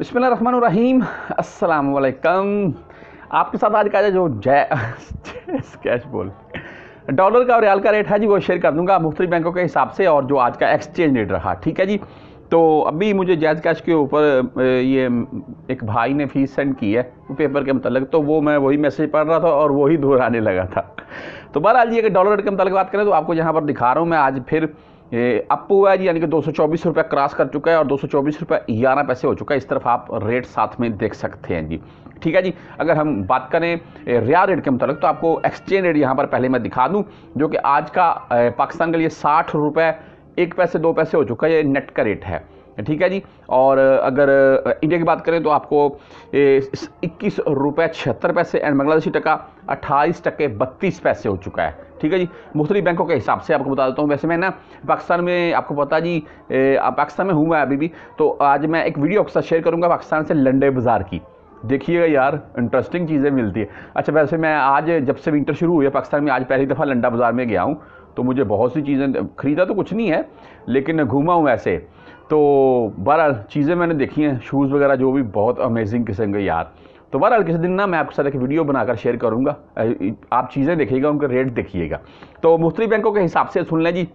बिस्मिल रहीम असलकम आपके साथ आज का जो जय स्केच बोल डॉलर का और रियाल का रेट है जी वो शेयर कर दूंगा मुख्तलि बैंकों के हिसाब से और जो आज का एक्सचेंज रेट रहा ठीक है जी तो अभी मुझे जैज कैश के ऊपर ये एक भाई ने फीस सेंड की है पेपर के मतलब तो वो मैं वही मैसेज पढ़ रहा था और वही दोहराने लगा था तो बहरहाल जी अगर डॉलर रेट के मतलब बात करें तो आपको यहाँ पर दिखा रहा हूँ मैं आज फिर अपू है जी यानी कि दो सौ क्रॉस कर चुका है और दो सौ रुपए ग्यारह पैसे हो चुका है इस तरफ आप रेट साथ में देख सकते हैं जी ठीक है जी अगर हम बात करें रिया रेट के मुताबिक तो आपको एक्सचेंज रेट यहाँ पर पहले मैं दिखा दूँ जो कि आज का पाकिस्तान के लिए साठ रुपये एक पैसे दो पैसे हो चुका है ये नेट का रेट है ठीक है जी और अगर इंडिया की बात करें तो आपको इक्कीस रुपये छिहत्तर पैसे एंड बांग्लादेशी टका अट्ठाईस टके बत्तीस पैसे हो चुका है ठीक है जी मुख्तलिफ बैंकों के हिसाब से आपको बता देता हूँ वैसे मैं ना पाकिस्तान में आपको पता जी पाकिस्तान में हूँ मैं अभी भी तो आज मैं एक वीडियो आपके साथ शेयर करूँगा पाकिस्तान से लंडे बाज़ार की देखिएगा यार इंटरेस्टिंग चीज़ें मिलती है अच्छा वैसे मैं आज जब से विंटर शुरू हुई है पाकिस्तान में आज पहली दफ़ा लंडा बाज़ार में गया हूँ तो मुझे बहुत सी चीज़ें ख़रीदा तो कुछ नहीं है लेकिन घूमा हूँ ऐसे तो बहरहाल चीज़ें मैंने देखी हैं शूज़ वगैरह जो भी बहुत अमेजिंग किस्म के यार तो बहरहाल किसी दिन ना मैं आपके साथ एक वीडियो बनाकर शेयर करूँगा आप चीज़ें देखिएगा उनका रेट देखिएगा तो मुख्तलि बैंकों के हिसाब से सुन लें जी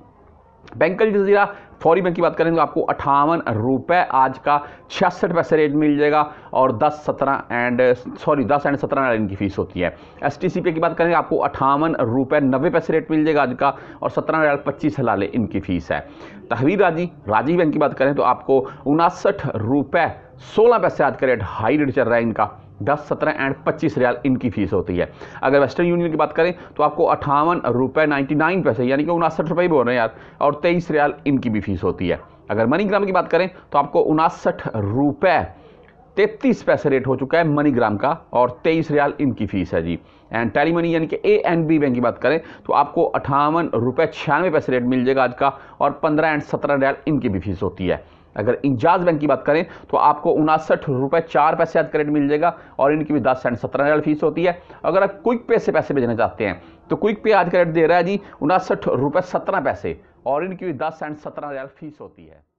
बैंक का जजीरा फौरी बैंक की बात करें तो आपको अठावन रुपये आज का छियासठ पैसे रेट मिल जाएगा और दस सत्रह एंड सॉरी दस एंड सत्रह इनकी फीस होती है एस टी सी पे की बात करेंगे तो आपको अठावन रुपये नब्बे पैसे रेट मिल जाएगा आज का और सत्रह नारायण पच्चीस हलाले इनकी फ़ीस है तहवीर राजी राजीव बैंक की बात करें तो आपको उनासठ रुपये सोलह पैसे आज का रेट हाई रेट चल रहा है इनका दस सत्रह एंड पच्चीस रियाल इनकी फ़ीस होती है अगर वेस्टर्न यूनियन की बात करें तो आपको अठावन रुपये नाइन्टी नाइन पैसे यानी कि उनासठ रुपये बोल रहे हैं यार और तेईस रियाल इनकी भी फ़ीस होती है अगर मनीग्राम की बात करें तो आपको उनासठ रुपये तैतीस पैसे रेट हो चुका है मनीग्राम का और तेईस रियाल इनकी फ़ीस है जी एंड टेली मनी यानी कि ए एंड बी बैंक की बात करें तो आपको अठावन रुपये छियानवे पैसे रेट मिल जाएगा आज का और पंद्रह एंड सत्रह रियाल इनकी भी फीस होती है अगर इंजाज बैंक की बात करें तो आपको उनासठ रुपये चार पैसे याद क्रेडिट मिल जाएगा और इनकी भी दस सेंट सत्रह हज़ार फीस होती है अगर आप क्विक पे से पैसे भेजना चाहते हैं तो क्विक पे आज का रेट दे रहा है जी उनासठ रुपये सत्रह पैसे और इनकी भी दस सेंट सत्रह हज़ार फीस होती है